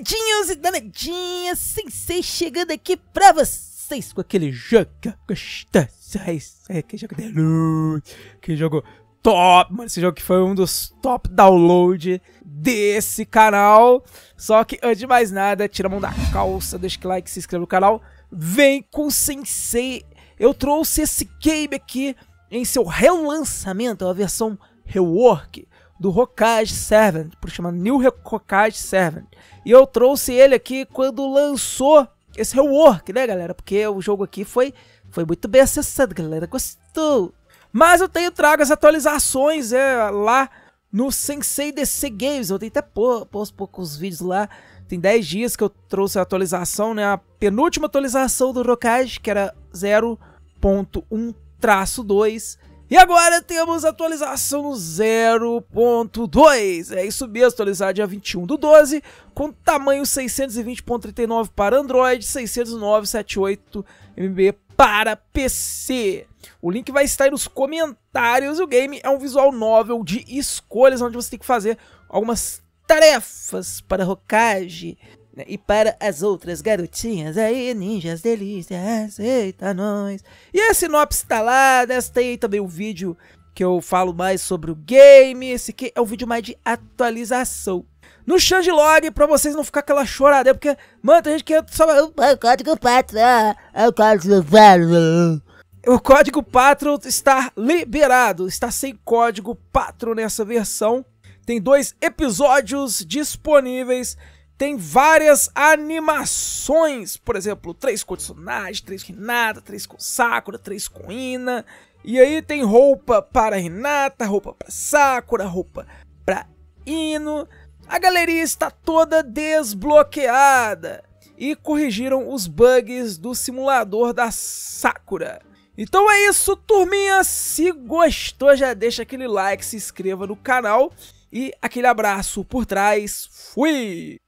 danadinhos e danadinhas, sensei chegando aqui pra vocês com aquele jogo gostoso, é, que jogo de luz, que jogo top, mano, esse jogo que foi um dos top download desse canal, só que antes de mais nada, tira a mão da calça, deixa o like, se inscreve no canal, vem com sensei, eu trouxe esse game aqui em seu relançamento, é a versão rework, do Hokage Servant, por chamar New Hokage Servant. E eu trouxe ele aqui quando lançou esse rework, né, galera? Porque o jogo aqui foi, foi muito bem acessado, galera. Gostou? Mas eu tenho trago as atualizações é, lá no Sensei DC Games. Eu tenho até posto poucos vídeos lá. Tem 10 dias que eu trouxe a atualização, né? A penúltima atualização do Rokage, que era 0.1 traço 2. E agora temos atualização 0.2. É isso mesmo, atualizado dia 21 do 12, com tamanho 620.39 para Android, 609.78 MB para PC. O link vai estar aí nos comentários. O game é um visual novel de escolhas, onde você tem que fazer algumas tarefas para Hokage. Né? E para as outras garotinhas, aí, ninjas, delícias eita nós. E a sinopse tá lá, nessa tem também o um vídeo que eu falo mais sobre o game. Esse aqui é o um vídeo mais de atualização. No Changelog, pra vocês não ficar aquela chorada porque, mano, tem gente que só. O código patro, é o código patro. É o código patro está liberado, está sem código patro nessa versão. Tem dois episódios disponíveis tem várias animações, por exemplo, três com Tsunade, três com Renata, três com Sakura, três com Ina. E aí tem roupa para Renata, roupa para Sakura, roupa para Ino. A galeria está toda desbloqueada e corrigiram os bugs do simulador da Sakura. Então é isso, turminha. Se gostou, já deixa aquele like, se inscreva no canal e aquele abraço por trás. Fui!